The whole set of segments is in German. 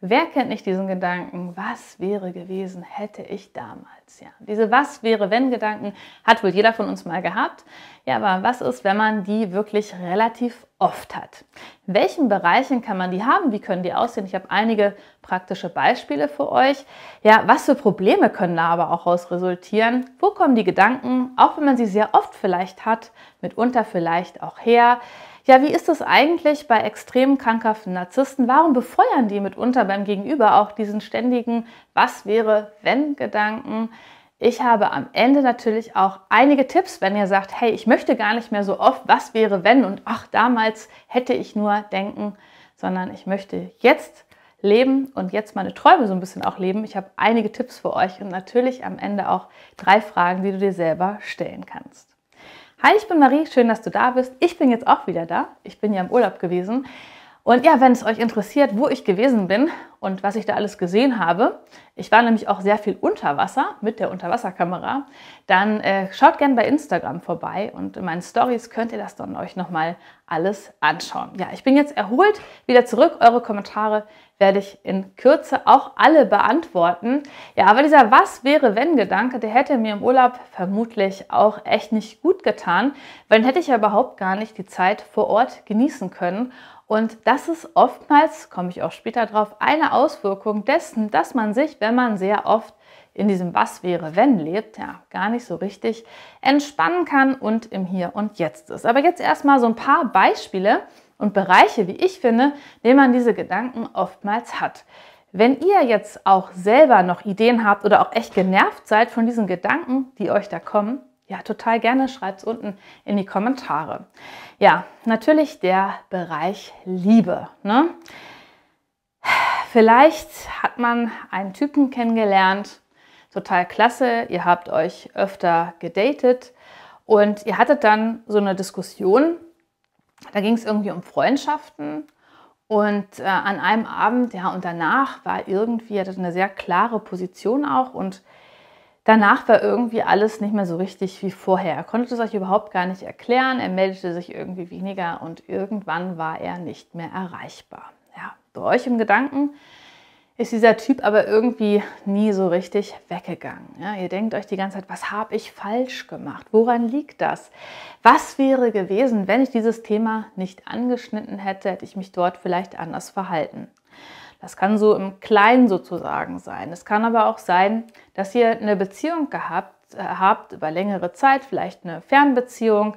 Wer kennt nicht diesen Gedanken, was wäre gewesen, hätte ich damals? Ja, diese Was wäre, wenn Gedanken hat wohl jeder von uns mal gehabt. Ja, aber was ist, wenn man die wirklich relativ oft hat? In welchen Bereichen kann man die haben? Wie können die aussehen? Ich habe einige praktische Beispiele für euch. Ja, was für Probleme können da aber auch raus resultieren? Wo kommen die Gedanken, auch wenn man sie sehr oft vielleicht hat, mitunter vielleicht auch her? Ja, wie ist es eigentlich bei extrem krankhaften Narzissten? Warum befeuern die mitunter beim Gegenüber auch diesen ständigen Was wäre, wenn Gedanken? Ich habe am Ende natürlich auch einige Tipps, wenn ihr sagt, hey, ich möchte gar nicht mehr so oft Was wäre, wenn und ach, damals hätte ich nur denken, sondern ich möchte jetzt leben und jetzt meine Träume so ein bisschen auch leben. Ich habe einige Tipps für euch und natürlich am Ende auch drei Fragen, die du dir selber stellen kannst. Hi, ich bin Marie, schön, dass du da bist. Ich bin jetzt auch wieder da. Ich bin ja im Urlaub gewesen. Und ja, wenn es euch interessiert, wo ich gewesen bin und was ich da alles gesehen habe, ich war nämlich auch sehr viel unter Wasser mit der Unterwasserkamera, dann äh, schaut gerne bei Instagram vorbei und in meinen Stories könnt ihr das dann euch nochmal alles anschauen. Ja, ich bin jetzt erholt wieder zurück. Eure Kommentare werde ich in Kürze auch alle beantworten. Ja, aber dieser Was wäre wenn Gedanke, der hätte mir im Urlaub vermutlich auch echt nicht gut getan, weil dann hätte ich ja überhaupt gar nicht die Zeit vor Ort genießen können. Und das ist oftmals, komme ich auch später drauf, eine Auswirkung dessen, dass man sich, wenn man sehr oft in diesem Was wäre, wenn lebt, ja, gar nicht so richtig entspannen kann und im Hier und Jetzt ist. Aber jetzt erstmal so ein paar Beispiele, und Bereiche, wie ich finde, in denen man diese Gedanken oftmals hat. Wenn ihr jetzt auch selber noch Ideen habt oder auch echt genervt seid von diesen Gedanken, die euch da kommen, ja, total gerne schreibt es unten in die Kommentare. Ja, natürlich der Bereich Liebe. Ne? Vielleicht hat man einen Typen kennengelernt, total klasse, ihr habt euch öfter gedatet und ihr hattet dann so eine Diskussion da ging es irgendwie um Freundschaften. Und äh, an einem Abend, ja, und danach war irgendwie, er hatte eine sehr klare Position auch und danach war irgendwie alles nicht mehr so richtig wie vorher. Er konnte es euch überhaupt gar nicht erklären, er meldete sich irgendwie weniger und irgendwann war er nicht mehr erreichbar. Ja, bei euch im Gedanken ist dieser Typ aber irgendwie nie so richtig weggegangen. Ja, ihr denkt euch die ganze Zeit, was habe ich falsch gemacht? Woran liegt das? Was wäre gewesen, wenn ich dieses Thema nicht angeschnitten hätte? Hätte ich mich dort vielleicht anders verhalten? Das kann so im Kleinen sozusagen sein. Es kann aber auch sein, dass ihr eine Beziehung gehabt äh, habt über längere Zeit, vielleicht eine Fernbeziehung.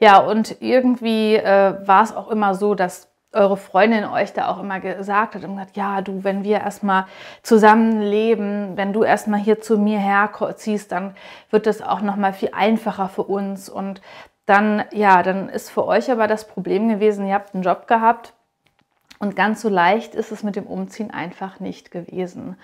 Ja, und irgendwie äh, war es auch immer so, dass eure Freundin euch da auch immer gesagt hat und gesagt, ja, du, wenn wir erstmal zusammenleben, wenn du erstmal hier zu mir herziehst, dann wird das auch nochmal viel einfacher für uns. Und dann, ja, dann ist für euch aber das Problem gewesen, ihr habt einen Job gehabt und ganz so leicht ist es mit dem Umziehen einfach nicht gewesen.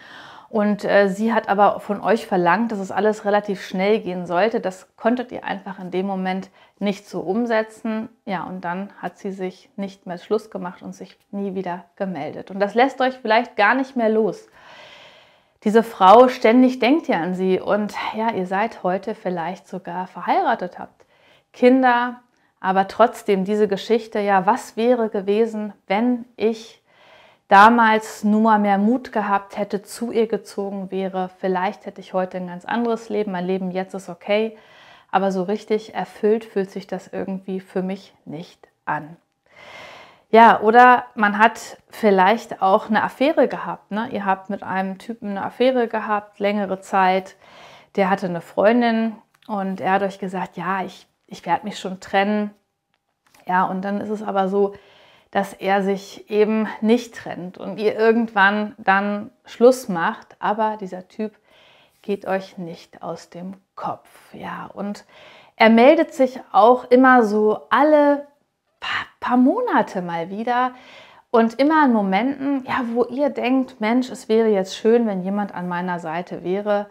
Und äh, sie hat aber von euch verlangt, dass es alles relativ schnell gehen sollte. Das konntet ihr einfach in dem Moment nicht so umsetzen. Ja, und dann hat sie sich nicht mehr Schluss gemacht und sich nie wieder gemeldet. Und das lässt euch vielleicht gar nicht mehr los. Diese Frau ständig denkt ja an sie und ja, ihr seid heute vielleicht sogar verheiratet habt. Kinder, aber trotzdem diese Geschichte, ja, was wäre gewesen, wenn ich damals nur mehr Mut gehabt hätte, zu ihr gezogen wäre, vielleicht hätte ich heute ein ganz anderes Leben. Mein Leben jetzt ist okay, aber so richtig erfüllt fühlt sich das irgendwie für mich nicht an. Ja, oder man hat vielleicht auch eine Affäre gehabt. Ne? Ihr habt mit einem Typen eine Affäre gehabt, längere Zeit. Der hatte eine Freundin und er hat euch gesagt, ja, ich, ich werde mich schon trennen. Ja, und dann ist es aber so, dass er sich eben nicht trennt und ihr irgendwann dann Schluss macht, aber dieser Typ geht euch nicht aus dem Kopf. Ja, und er meldet sich auch immer so alle paar, paar Monate mal wieder und immer in Momenten, ja, wo ihr denkt, Mensch, es wäre jetzt schön, wenn jemand an meiner Seite wäre,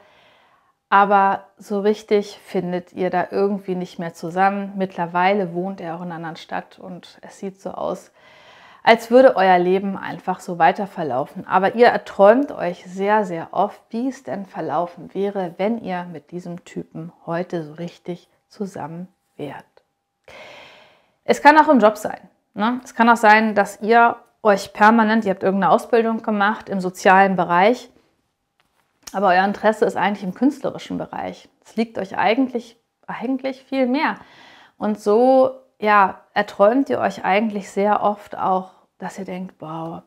aber so richtig findet ihr da irgendwie nicht mehr zusammen. Mittlerweile wohnt er auch in einer anderen Stadt und es sieht so aus, als würde euer Leben einfach so weiter verlaufen. Aber ihr erträumt euch sehr, sehr oft, wie es denn verlaufen wäre, wenn ihr mit diesem Typen heute so richtig zusammen wärt. Es kann auch im Job sein. Ne? Es kann auch sein, dass ihr euch permanent, ihr habt irgendeine Ausbildung gemacht im sozialen Bereich, aber euer Interesse ist eigentlich im künstlerischen Bereich. Es liegt euch eigentlich, eigentlich viel mehr. Und so ja, erträumt ihr euch eigentlich sehr oft auch dass ihr denkt, wow,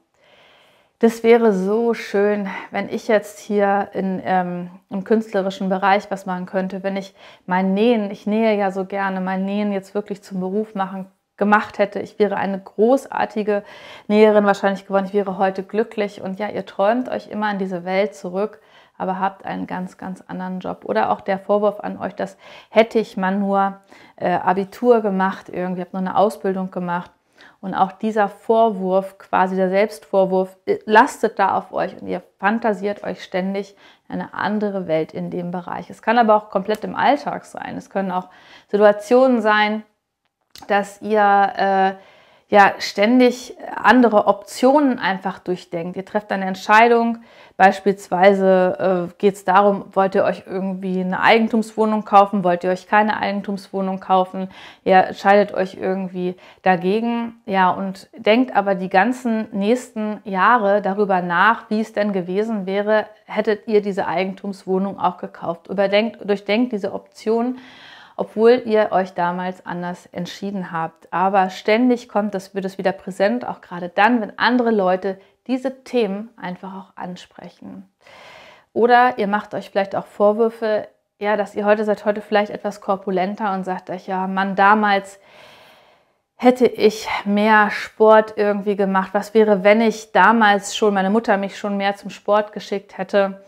das wäre so schön, wenn ich jetzt hier in, ähm, im künstlerischen Bereich was machen könnte, wenn ich mein Nähen, ich nähe ja so gerne, mein Nähen jetzt wirklich zum Beruf machen gemacht hätte. Ich wäre eine großartige Näherin wahrscheinlich geworden. Ich wäre heute glücklich. Und ja, ihr träumt euch immer in diese Welt zurück, aber habt einen ganz, ganz anderen Job. Oder auch der Vorwurf an euch, dass hätte ich mal nur äh, Abitur gemacht, irgendwie habe nur eine Ausbildung gemacht, und auch dieser Vorwurf, quasi der Selbstvorwurf, äh, lastet da auf euch und ihr fantasiert euch ständig eine andere Welt in dem Bereich. Es kann aber auch komplett im Alltag sein. Es können auch Situationen sein, dass ihr äh, ja ständig andere Optionen einfach durchdenkt. Ihr trefft eine Entscheidung, beispielsweise äh, geht es darum, wollt ihr euch irgendwie eine Eigentumswohnung kaufen, wollt ihr euch keine Eigentumswohnung kaufen, ihr entscheidet euch irgendwie dagegen, ja, und denkt aber die ganzen nächsten Jahre darüber nach, wie es denn gewesen wäre, hättet ihr diese Eigentumswohnung auch gekauft. Überdenkt, durchdenkt diese Option obwohl ihr euch damals anders entschieden habt. Aber ständig kommt das, wird es wieder präsent, auch gerade dann, wenn andere Leute diese Themen einfach auch ansprechen. Oder ihr macht euch vielleicht auch Vorwürfe, ja, dass ihr heute seid heute vielleicht etwas korpulenter und sagt euch, ja, Mann, damals hätte ich mehr Sport irgendwie gemacht. Was wäre, wenn ich damals schon, meine Mutter mich schon mehr zum Sport geschickt hätte?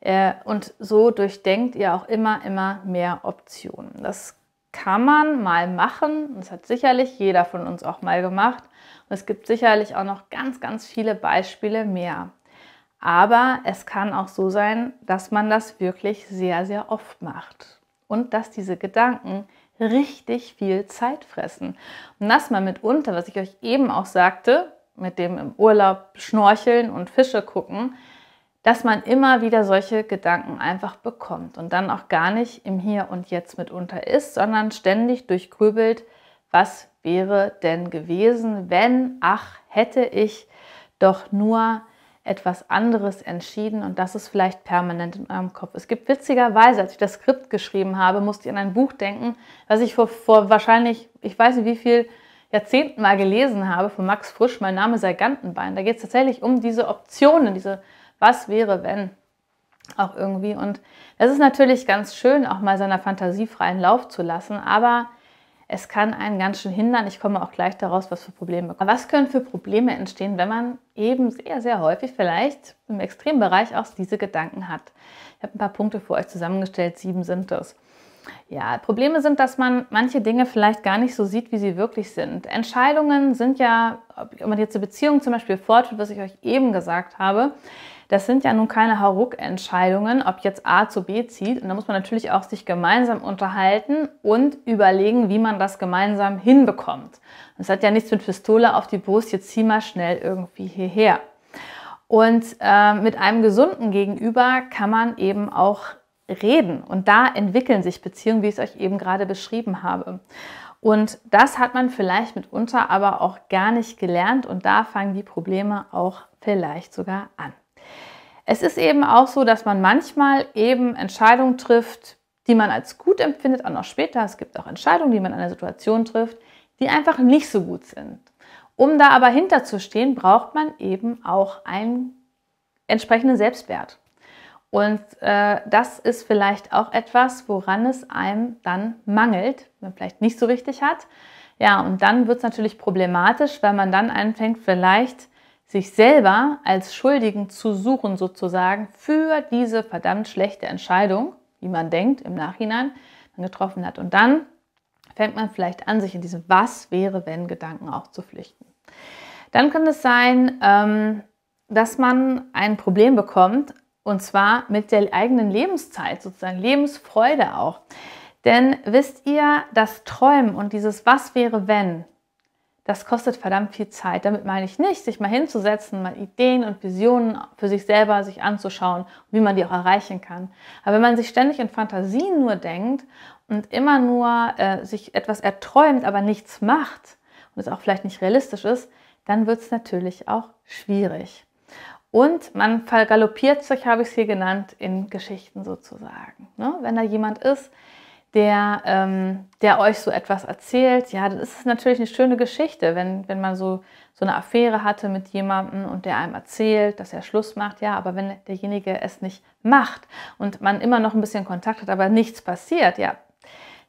Äh, und so durchdenkt ihr auch immer, immer mehr Optionen. Das kann man mal machen. Das hat sicherlich jeder von uns auch mal gemacht. Und es gibt sicherlich auch noch ganz, ganz viele Beispiele mehr. Aber es kann auch so sein, dass man das wirklich sehr, sehr oft macht. Und dass diese Gedanken richtig viel Zeit fressen. Und das mal mitunter, was ich euch eben auch sagte, mit dem im Urlaub schnorcheln und Fische gucken, dass man immer wieder solche Gedanken einfach bekommt und dann auch gar nicht im Hier und Jetzt mitunter ist, sondern ständig durchgrübelt, was wäre denn gewesen, wenn, ach, hätte ich doch nur etwas anderes entschieden und das ist vielleicht permanent in eurem Kopf. Es gibt witzigerweise, als ich das Skript geschrieben habe, musste ich an ein Buch denken, was ich vor, vor wahrscheinlich, ich weiß nicht wie viel, Jahrzehnten mal gelesen habe von Max Frisch, mein Name sei Gantenbein. Da geht es tatsächlich um diese Optionen, diese was wäre, wenn auch irgendwie. Und das ist natürlich ganz schön, auch mal seiner Fantasie freien Lauf zu lassen, aber es kann einen ganz schön hindern. Ich komme auch gleich daraus, was für Probleme kommen. Was können für Probleme entstehen, wenn man eben sehr, sehr häufig vielleicht im Extrembereich auch diese Gedanken hat? Ich habe ein paar Punkte für euch zusammengestellt, sieben sind das. Ja, Probleme sind, dass man manche Dinge vielleicht gar nicht so sieht, wie sie wirklich sind. Entscheidungen sind ja, ob man jetzt eine Beziehung zum Beispiel fortführt, was ich euch eben gesagt habe, das sind ja nun keine Hauruck-Entscheidungen, ob jetzt A zu B zieht. Und da muss man natürlich auch sich gemeinsam unterhalten und überlegen, wie man das gemeinsam hinbekommt. Das hat ja nichts mit Pistole auf die Brust, jetzt zieh mal schnell irgendwie hierher. Und äh, mit einem gesunden Gegenüber kann man eben auch reden. Und da entwickeln sich Beziehungen, wie ich es euch eben gerade beschrieben habe. Und das hat man vielleicht mitunter aber auch gar nicht gelernt und da fangen die Probleme auch vielleicht sogar an. Es ist eben auch so, dass man manchmal eben Entscheidungen trifft, die man als gut empfindet, auch noch später. Es gibt auch Entscheidungen, die man in einer Situation trifft, die einfach nicht so gut sind. Um da aber hinterzustehen, braucht man eben auch einen entsprechenden Selbstwert. Und äh, das ist vielleicht auch etwas, woran es einem dann mangelt, wenn man vielleicht nicht so richtig hat. Ja, und dann wird es natürlich problematisch, weil man dann anfängt, vielleicht sich selber als Schuldigen zu suchen, sozusagen, für diese verdammt schlechte Entscheidung, die man denkt im Nachhinein, dann getroffen hat. Und dann fängt man vielleicht an, sich in diese Was wäre, wenn Gedanken auch zu flüchten. Dann kann es sein, ähm, dass man ein Problem bekommt, und zwar mit der eigenen Lebenszeit, sozusagen Lebensfreude auch. Denn wisst ihr, das Träumen und dieses Was wäre wenn, das kostet verdammt viel Zeit. Damit meine ich nicht, sich mal hinzusetzen, mal Ideen und Visionen für sich selber sich anzuschauen, wie man die auch erreichen kann. Aber wenn man sich ständig in Fantasien nur denkt und immer nur äh, sich etwas erträumt, aber nichts macht und es auch vielleicht nicht realistisch ist, dann wird es natürlich auch schwierig. Und man vergaloppiert sich, habe ich es hier genannt, in Geschichten sozusagen. Ne? Wenn da jemand ist, der, ähm, der euch so etwas erzählt, ja, dann ist es natürlich eine schöne Geschichte, wenn, wenn man so, so eine Affäre hatte mit jemandem und der einem erzählt, dass er Schluss macht, ja, aber wenn derjenige es nicht macht und man immer noch ein bisschen Kontakt hat, aber nichts passiert, ja,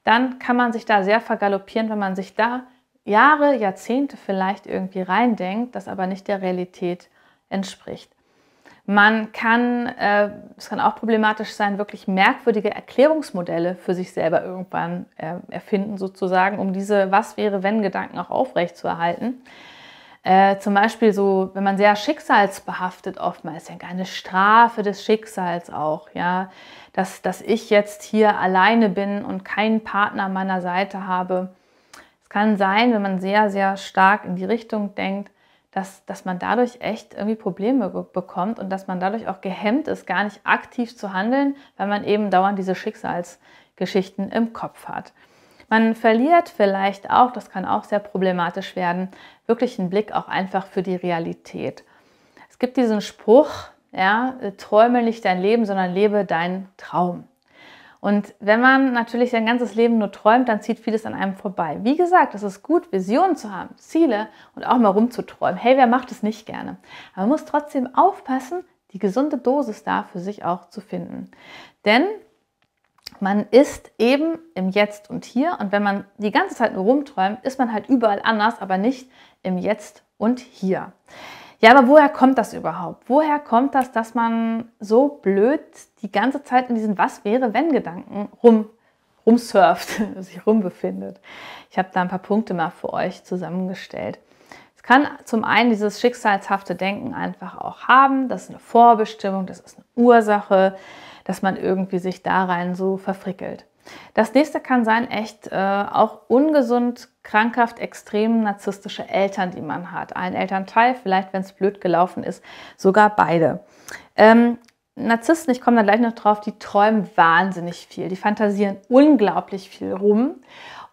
dann kann man sich da sehr vergaloppieren, wenn man sich da Jahre, Jahrzehnte vielleicht irgendwie reindenkt, das aber nicht der Realität entspricht. Man kann, äh, es kann auch problematisch sein, wirklich merkwürdige Erklärungsmodelle für sich selber irgendwann äh, erfinden, sozusagen, um diese Was wäre, wenn Gedanken auch aufrechtzuerhalten. Äh, zum Beispiel so, wenn man sehr schicksalsbehaftet oftmals denkt, eine Strafe des Schicksals auch, ja, dass, dass ich jetzt hier alleine bin und keinen Partner an meiner Seite habe. Es kann sein, wenn man sehr, sehr stark in die Richtung denkt, dass, dass man dadurch echt irgendwie Probleme bekommt und dass man dadurch auch gehemmt ist, gar nicht aktiv zu handeln, weil man eben dauernd diese Schicksalsgeschichten im Kopf hat. Man verliert vielleicht auch, das kann auch sehr problematisch werden, wirklich einen Blick auch einfach für die Realität. Es gibt diesen Spruch, ja, träume nicht dein Leben, sondern lebe deinen Traum. Und wenn man natürlich sein ganzes Leben nur träumt, dann zieht vieles an einem vorbei. Wie gesagt, es ist gut, Visionen zu haben, Ziele und auch mal rumzuträumen. Hey, wer macht es nicht gerne? Aber man muss trotzdem aufpassen, die gesunde Dosis da für sich auch zu finden. Denn man ist eben im Jetzt und Hier und wenn man die ganze Zeit nur rumträumt, ist man halt überall anders, aber nicht im Jetzt und Hier. Ja, aber woher kommt das überhaupt? Woher kommt das, dass man so blöd die ganze Zeit in diesen Was wäre, wenn Gedanken rum, rumsurft, sich rumbefindet? Ich habe da ein paar Punkte mal für euch zusammengestellt. Es kann zum einen dieses schicksalshafte Denken einfach auch haben. Das ist eine Vorbestimmung, das ist eine Ursache, dass man irgendwie sich da rein so verfrickelt. Das nächste kann sein, echt äh, auch ungesund, krankhaft, extrem narzisstische Eltern, die man hat. Ein Elternteil, vielleicht, wenn es blöd gelaufen ist, sogar beide. Ähm, Narzissten, ich komme da gleich noch drauf, die träumen wahnsinnig viel, die fantasieren unglaublich viel rum.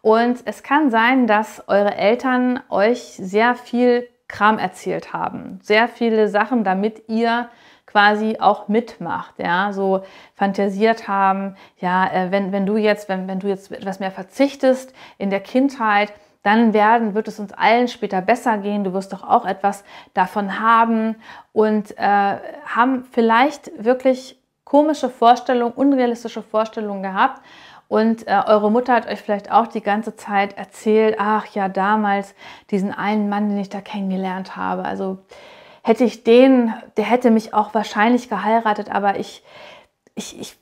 Und es kann sein, dass eure Eltern euch sehr viel Kram erzählt haben, sehr viele Sachen, damit ihr quasi auch mitmacht, ja, so fantasiert haben, ja, äh, wenn, wenn du jetzt, wenn, wenn du jetzt etwas mehr verzichtest in der Kindheit, dann werden, wird es uns allen später besser gehen. Du wirst doch auch etwas davon haben und äh, haben vielleicht wirklich komische Vorstellungen, unrealistische Vorstellungen gehabt. Und äh, eure Mutter hat euch vielleicht auch die ganze Zeit erzählt, ach ja, damals diesen einen Mann, den ich da kennengelernt habe. Also hätte ich den, der hätte mich auch wahrscheinlich geheiratet, aber ich, ich, ich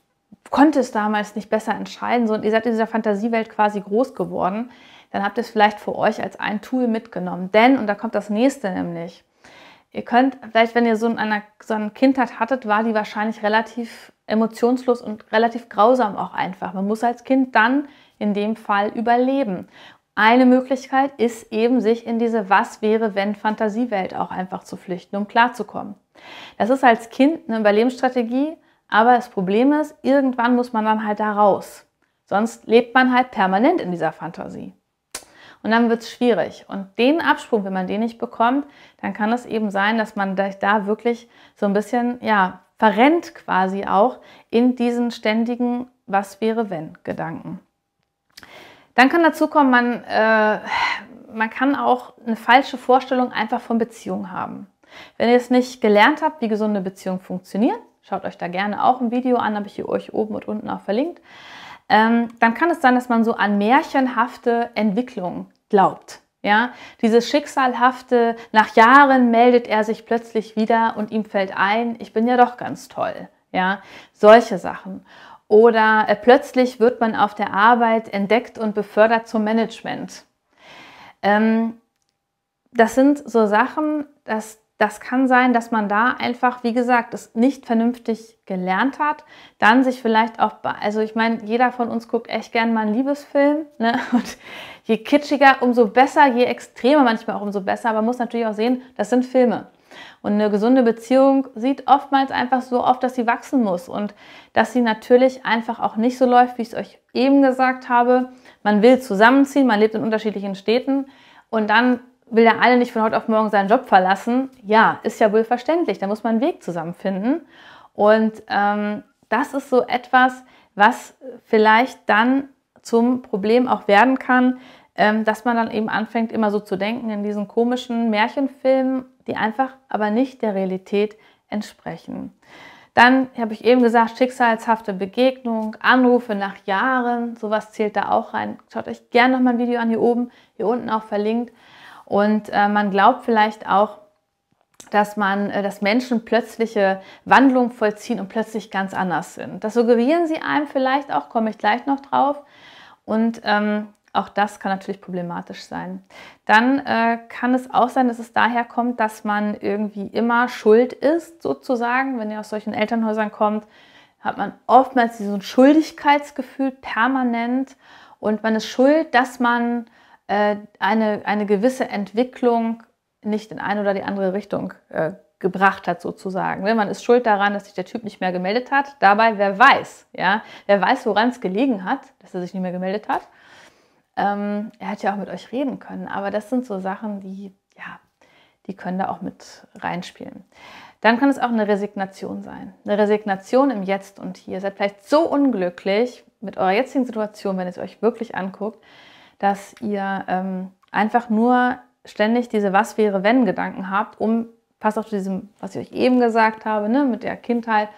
konnte es damals nicht besser entscheiden. So, und ihr seid in dieser Fantasiewelt quasi groß geworden. Dann habt ihr es vielleicht für euch als ein Tool mitgenommen. Denn, und da kommt das nächste nämlich, ihr könnt, vielleicht wenn ihr so, in einer, so eine Kindheit hattet, war die wahrscheinlich relativ emotionslos und relativ grausam auch einfach. Man muss als Kind dann in dem Fall überleben. Eine Möglichkeit ist eben, sich in diese Was wäre, wenn Fantasiewelt auch einfach zu flüchten, um klarzukommen. Das ist als Kind eine Überlebensstrategie, aber das Problem ist, irgendwann muss man dann halt da raus. Sonst lebt man halt permanent in dieser Fantasie. Und dann wird es schwierig. Und den Absprung, wenn man den nicht bekommt, dann kann es eben sein, dass man da wirklich so ein bisschen, ja, verrennt quasi auch in diesen ständigen Was wäre, wenn Gedanken. Dann kann dazu kommen, man, äh, man kann auch eine falsche Vorstellung einfach von Beziehungen haben. Wenn ihr es nicht gelernt habt, wie gesunde Beziehungen funktionieren, schaut euch da gerne auch ein Video an, habe ich hier euch oben und unten auch verlinkt, ähm, dann kann es sein, dass man so an märchenhafte Entwicklungen glaubt. Ja, dieses schicksalhafte, nach Jahren meldet er sich plötzlich wieder und ihm fällt ein, ich bin ja doch ganz toll. Ja, solche Sachen oder äh, plötzlich wird man auf der Arbeit entdeckt und befördert zum Management. Ähm, das sind so Sachen, dass das kann sein, dass man da einfach, wie gesagt, es nicht vernünftig gelernt hat, dann sich vielleicht auch, also ich meine, jeder von uns guckt echt gern mal einen Liebesfilm ne? und je kitschiger, umso besser, je extremer manchmal auch umso besser, aber man muss natürlich auch sehen, das sind Filme. Und eine gesunde Beziehung sieht oftmals einfach so oft, dass sie wachsen muss und dass sie natürlich einfach auch nicht so läuft, wie ich es euch eben gesagt habe. Man will zusammenziehen, man lebt in unterschiedlichen Städten und dann will der eine nicht von heute auf morgen seinen Job verlassen. Ja, ist ja wohl verständlich, da muss man einen Weg zusammenfinden. Und ähm, das ist so etwas, was vielleicht dann zum Problem auch werden kann, ähm, dass man dann eben anfängt, immer so zu denken in diesen komischen Märchenfilmen, die einfach aber nicht der Realität entsprechen. Dann habe ich eben gesagt, schicksalshafte Begegnung, Anrufe nach Jahren, sowas zählt da auch rein. Schaut euch gerne noch mal ein Video an, hier oben, hier unten auch verlinkt. Und äh, man glaubt vielleicht auch, dass man, äh, dass Menschen plötzliche Wandlungen vollziehen und plötzlich ganz anders sind. Das suggerieren sie einem vielleicht auch, komme ich gleich noch drauf. Und ähm, auch das kann natürlich problematisch sein. Dann äh, kann es auch sein, dass es daher kommt, dass man irgendwie immer schuld ist, sozusagen. Wenn ihr aus solchen Elternhäusern kommt, hat man oftmals so ein Schuldigkeitsgefühl permanent und man ist schuld, dass man äh, eine, eine gewisse Entwicklung nicht in eine oder die andere Richtung äh, gebracht hat sozusagen. Ne, man ist schuld daran, dass sich der Typ nicht mehr gemeldet hat. Dabei, wer weiß, ja, wer weiß, woran es gelegen hat, dass er sich nicht mehr gemeldet hat. Ähm, er hätte ja auch mit euch reden können, aber das sind so Sachen, die, ja, die können da auch mit reinspielen. Dann kann es auch eine Resignation sein. Eine Resignation im Jetzt und Hier. Ihr seid vielleicht so unglücklich mit eurer jetzigen Situation, wenn ihr es euch wirklich anguckt, dass ihr ähm, einfach nur ständig diese Was wäre wenn Gedanken habt, um, passt auch zu diesem, was ich euch eben gesagt habe, ne, mit der Kindheit,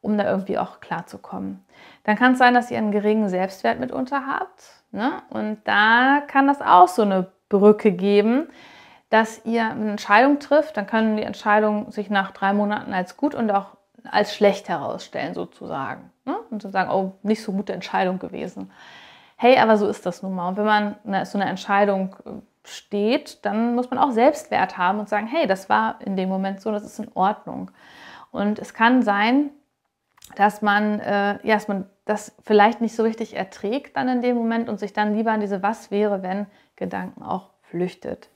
um da irgendwie auch klarzukommen. Dann kann es sein, dass ihr einen geringen Selbstwert mitunter habt. Ne? Und da kann das auch so eine Brücke geben, dass ihr eine Entscheidung trifft. Dann können die Entscheidungen sich nach drei Monaten als gut und auch als schlecht herausstellen, sozusagen. Ne? Und zu sagen, oh, nicht so gute Entscheidung gewesen. Hey, aber so ist das nun mal. Und wenn man so eine Entscheidung äh, steht, dann muss man auch Selbstwert haben und sagen, hey, das war in dem Moment so, das ist in Ordnung. Und es kann sein, dass man, äh, ja, dass man das vielleicht nicht so richtig erträgt dann in dem Moment und sich dann lieber an diese Was wäre, wenn Gedanken auch flüchtet.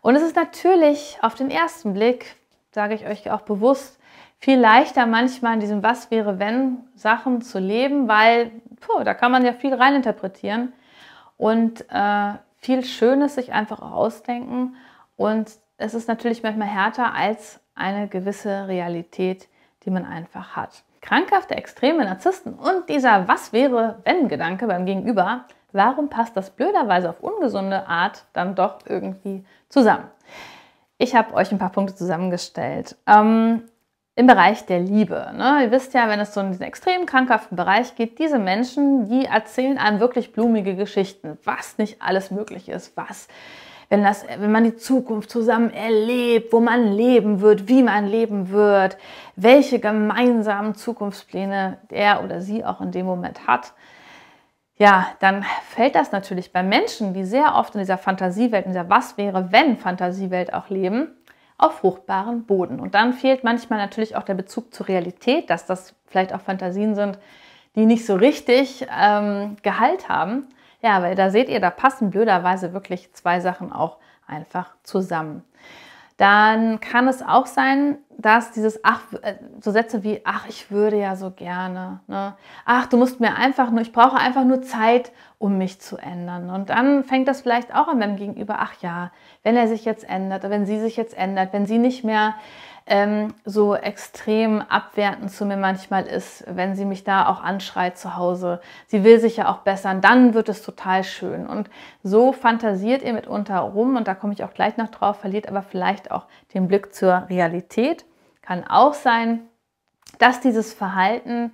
Und es ist natürlich auf den ersten Blick, sage ich euch auch bewusst, viel leichter manchmal in diesem Was wäre, wenn Sachen zu leben, weil puh, da kann man ja viel reininterpretieren und äh, viel Schönes sich einfach auch ausdenken. Und es ist natürlich manchmal härter als eine gewisse Realität, die man einfach hat. Krankhafte extreme Narzissten und dieser Was wäre, wenn Gedanke beim Gegenüber, warum passt das blöderweise auf ungesunde Art dann doch irgendwie zusammen? Ich habe euch ein paar Punkte zusammengestellt. Ähm, Im Bereich der Liebe. Ne? Ihr wisst ja, wenn es so in diesen extrem krankhaften Bereich geht, diese Menschen, die erzählen einem wirklich blumige Geschichten, was nicht alles möglich ist, was wenn, das, wenn man die Zukunft zusammen erlebt, wo man leben wird, wie man leben wird, welche gemeinsamen Zukunftspläne er oder sie auch in dem Moment hat, ja, dann fällt das natürlich bei Menschen, die sehr oft in dieser Fantasiewelt, in dieser Was wäre, wenn Fantasiewelt auch leben, auf fruchtbaren Boden. Und dann fehlt manchmal natürlich auch der Bezug zur Realität, dass das vielleicht auch Fantasien sind, die nicht so richtig ähm, Gehalt haben. Ja, weil da seht ihr, da passen blöderweise wirklich zwei Sachen auch einfach zusammen. Dann kann es auch sein, dass dieses ach, äh, so Sätze wie ach, ich würde ja so gerne, ne? ach, du musst mir einfach nur, ich brauche einfach nur Zeit, um mich zu ändern. Und dann fängt das vielleicht auch an beim Gegenüber, ach ja, wenn er sich jetzt ändert, wenn sie sich jetzt ändert, wenn sie nicht mehr ähm, so extrem abwertend zu mir manchmal ist, wenn sie mich da auch anschreit zu Hause. Sie will sich ja auch bessern, dann wird es total schön. Und so fantasiert ihr mitunter rum, und da komme ich auch gleich noch drauf, verliert aber vielleicht auch den Blick zur Realität. Kann auch sein, dass dieses Verhalten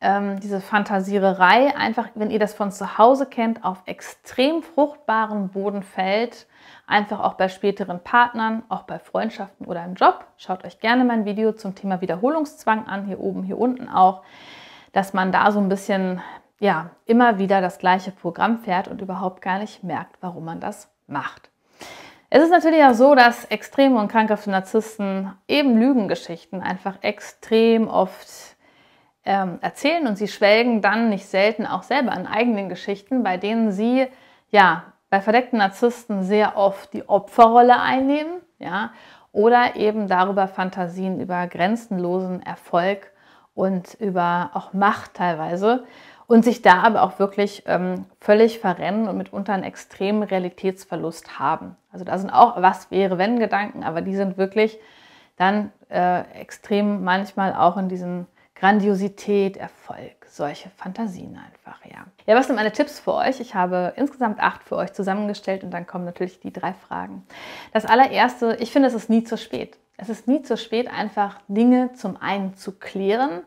ähm, diese Fantasiererei einfach, wenn ihr das von zu Hause kennt, auf extrem fruchtbaren Boden fällt. Einfach auch bei späteren Partnern, auch bei Freundschaften oder im Job. Schaut euch gerne mein Video zum Thema Wiederholungszwang an, hier oben, hier unten auch, dass man da so ein bisschen, ja, immer wieder das gleiche Programm fährt und überhaupt gar nicht merkt, warum man das macht. Es ist natürlich auch so, dass extreme und krankhafte Narzissten eben Lügengeschichten einfach extrem oft ähm, erzählen und sie schwelgen dann nicht selten auch selber an eigenen Geschichten, bei denen sie ja bei verdeckten Narzissten sehr oft die Opferrolle einnehmen, ja, oder eben darüber Fantasien über grenzenlosen Erfolg und über auch Macht teilweise und sich da aber auch wirklich ähm, völlig verrennen und mitunter einen extremen Realitätsverlust haben. Also da sind auch was wäre wenn Gedanken, aber die sind wirklich dann äh, extrem manchmal auch in diesen Grandiosität, Erfolg, solche Fantasien einfach, ja. Ja, was sind meine Tipps für euch? Ich habe insgesamt acht für euch zusammengestellt und dann kommen natürlich die drei Fragen. Das allererste, ich finde, es ist nie zu spät. Es ist nie zu spät, einfach Dinge zum einen zu klären.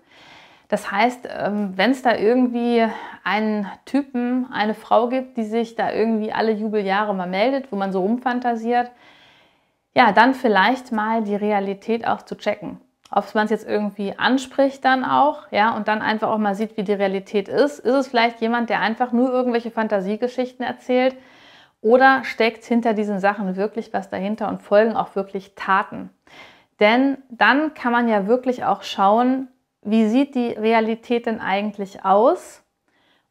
Das heißt, ähm, wenn es da irgendwie einen Typen, eine Frau gibt, die sich da irgendwie alle Jubeljahre mal meldet, wo man so rumfantasiert, ja, dann vielleicht mal die Realität auch zu checken ob man es jetzt irgendwie anspricht dann auch, ja, und dann einfach auch mal sieht, wie die Realität ist. Ist es vielleicht jemand, der einfach nur irgendwelche Fantasiegeschichten erzählt? Oder steckt hinter diesen Sachen wirklich was dahinter und folgen auch wirklich Taten? Denn dann kann man ja wirklich auch schauen, wie sieht die Realität denn eigentlich aus?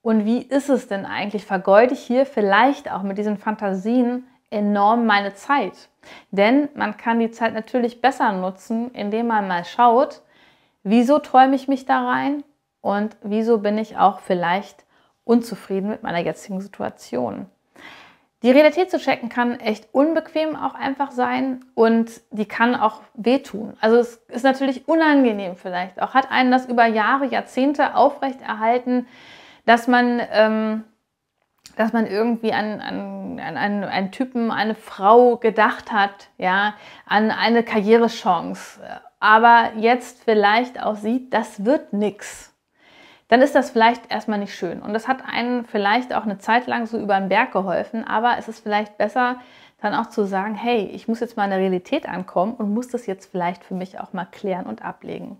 Und wie ist es denn eigentlich? Vergeude ich hier vielleicht auch mit diesen Fantasien enorm meine Zeit. Denn man kann die Zeit natürlich besser nutzen, indem man mal schaut, wieso träume ich mich da rein und wieso bin ich auch vielleicht unzufrieden mit meiner jetzigen Situation. Die Realität zu checken kann echt unbequem auch einfach sein und die kann auch wehtun. Also es ist natürlich unangenehm vielleicht auch. Hat einen das über Jahre, Jahrzehnte aufrechterhalten, dass man ähm, dass man irgendwie an, an, an, an einen Typen, eine Frau gedacht hat, ja, an eine Karrierechance, aber jetzt vielleicht auch sieht, das wird nix, dann ist das vielleicht erstmal nicht schön. Und das hat einen vielleicht auch eine Zeit lang so über den Berg geholfen, aber es ist vielleicht besser, dann auch zu sagen, hey, ich muss jetzt mal in der Realität ankommen und muss das jetzt vielleicht für mich auch mal klären und ablegen.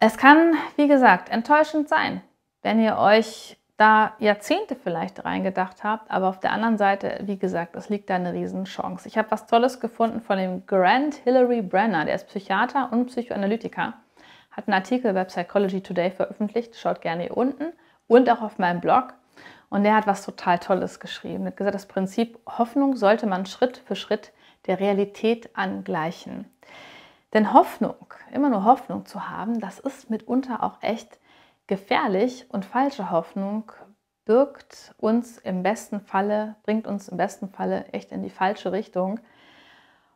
Es kann, wie gesagt, enttäuschend sein, wenn ihr euch da Jahrzehnte vielleicht reingedacht habt, aber auf der anderen Seite, wie gesagt, es liegt da eine Riesenchance. Ich habe was Tolles gefunden von dem Grant Hillary Brenner, der ist Psychiater und Psychoanalytiker, hat einen Artikel bei Psychology Today veröffentlicht, schaut gerne hier unten und auch auf meinem Blog. Und der hat was total Tolles geschrieben. Er hat gesagt, das Prinzip Hoffnung sollte man Schritt für Schritt der Realität angleichen. Denn Hoffnung, immer nur Hoffnung zu haben, das ist mitunter auch echt gefährlich und falsche Hoffnung birgt uns im besten Falle, bringt uns im besten Falle echt in die falsche Richtung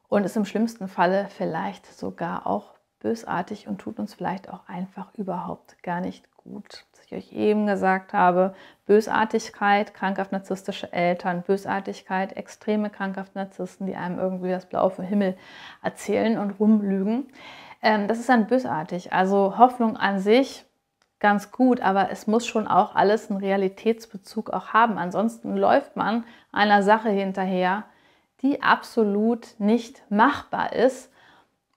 und ist im schlimmsten Falle vielleicht sogar auch bösartig und tut uns vielleicht auch einfach überhaupt gar nicht gut. Was ich euch eben gesagt habe, Bösartigkeit, krankhaft narzisstische Eltern, Bösartigkeit, extreme krankhaft Narzissten, die einem irgendwie das Blaue vom Himmel erzählen und rumlügen. Ähm, das ist dann bösartig. Also Hoffnung an sich ganz gut, aber es muss schon auch alles einen Realitätsbezug auch haben. Ansonsten läuft man einer Sache hinterher, die absolut nicht machbar ist.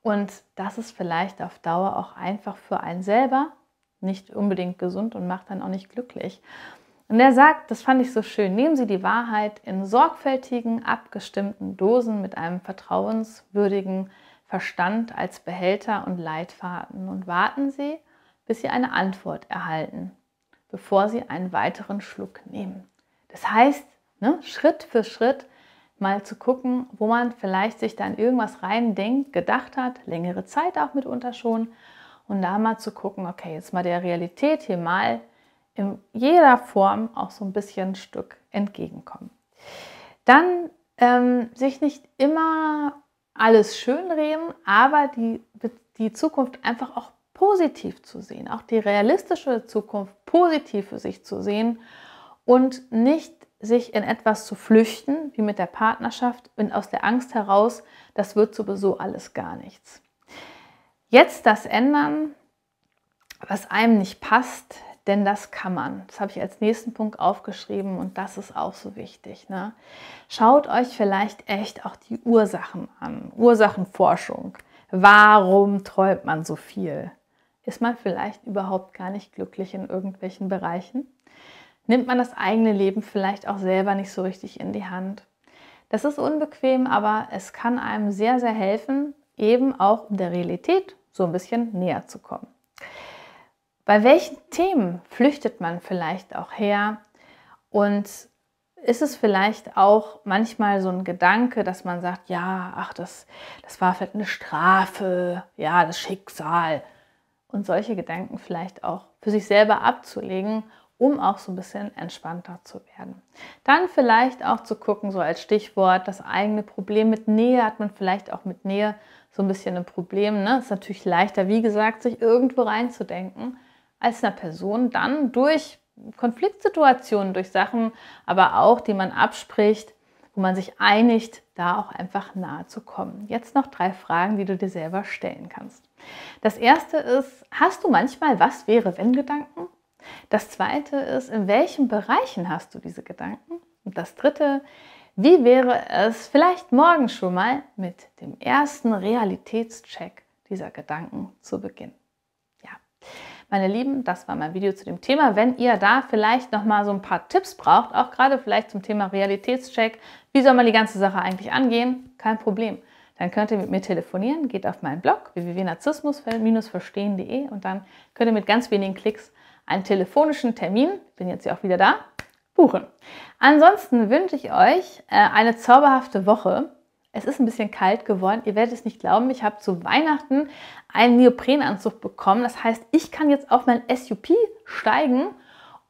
Und das ist vielleicht auf Dauer auch einfach für einen selber nicht unbedingt gesund und macht dann auch nicht glücklich. Und er sagt, das fand ich so schön, nehmen Sie die Wahrheit in sorgfältigen, abgestimmten Dosen mit einem vertrauenswürdigen Verstand als Behälter und Leitfaden und warten Sie bis sie eine Antwort erhalten, bevor sie einen weiteren Schluck nehmen. Das heißt, ne, Schritt für Schritt mal zu gucken, wo man vielleicht sich dann irgendwas rein denkt, gedacht hat, längere Zeit auch mitunter schon und da mal zu gucken, okay, jetzt mal der Realität hier mal in jeder Form auch so ein bisschen ein Stück entgegenkommen. Dann ähm, sich nicht immer alles schönreden, aber die, die Zukunft einfach auch positiv zu sehen, auch die realistische Zukunft positiv für sich zu sehen und nicht sich in etwas zu flüchten, wie mit der Partnerschaft, und aus der Angst heraus, das wird sowieso alles gar nichts. Jetzt das ändern, was einem nicht passt, denn das kann man. Das habe ich als nächsten Punkt aufgeschrieben und das ist auch so wichtig. Ne? Schaut euch vielleicht echt auch die Ursachen an. Ursachenforschung. Warum träumt man so viel? ist man vielleicht überhaupt gar nicht glücklich in irgendwelchen Bereichen? Nimmt man das eigene Leben vielleicht auch selber nicht so richtig in die Hand? Das ist unbequem, aber es kann einem sehr, sehr helfen, eben auch der Realität so ein bisschen näher zu kommen. Bei welchen Themen flüchtet man vielleicht auch her? Und ist es vielleicht auch manchmal so ein Gedanke, dass man sagt, ja, ach, das, das war vielleicht eine Strafe, ja, das Schicksal, und solche Gedanken vielleicht auch für sich selber abzulegen, um auch so ein bisschen entspannter zu werden. Dann vielleicht auch zu gucken, so als Stichwort, das eigene Problem mit Nähe, hat man vielleicht auch mit Nähe so ein bisschen ein Problem. Ne? Ist natürlich leichter, wie gesagt, sich irgendwo reinzudenken, als einer Person dann durch Konfliktsituationen, durch Sachen, aber auch, die man abspricht, wo man sich einigt, da auch einfach nahe zu kommen. Jetzt noch drei Fragen, die du dir selber stellen kannst. Das erste ist, hast du manchmal was wäre wenn Gedanken? Das zweite ist, in welchen Bereichen hast du diese Gedanken? Und das dritte, wie wäre es vielleicht morgen schon mal mit dem ersten Realitätscheck dieser Gedanken zu beginnen? Ja. Meine Lieben, das war mein Video zu dem Thema. Wenn ihr da vielleicht nochmal so ein paar Tipps braucht, auch gerade vielleicht zum Thema Realitätscheck, wie soll man die ganze Sache eigentlich angehen, kein Problem. Dann könnt ihr mit mir telefonieren, geht auf meinen Blog www.narzissmus-verstehen.de und dann könnt ihr mit ganz wenigen Klicks einen telefonischen Termin, bin jetzt ja auch wieder da, buchen. Ansonsten wünsche ich euch äh, eine zauberhafte Woche. Es ist ein bisschen kalt geworden. Ihr werdet es nicht glauben, ich habe zu Weihnachten einen Neoprenanzug bekommen. Das heißt, ich kann jetzt auf mein SUP steigen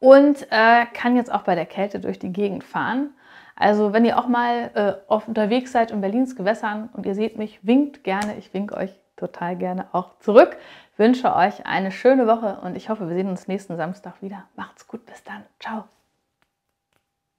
und äh, kann jetzt auch bei der Kälte durch die Gegend fahren. Also wenn ihr auch mal äh, unterwegs seid in Berlins Gewässern und ihr seht mich, winkt gerne. Ich winke euch total gerne auch zurück. Wünsche euch eine schöne Woche und ich hoffe, wir sehen uns nächsten Samstag wieder. Macht's gut, bis dann. Ciao.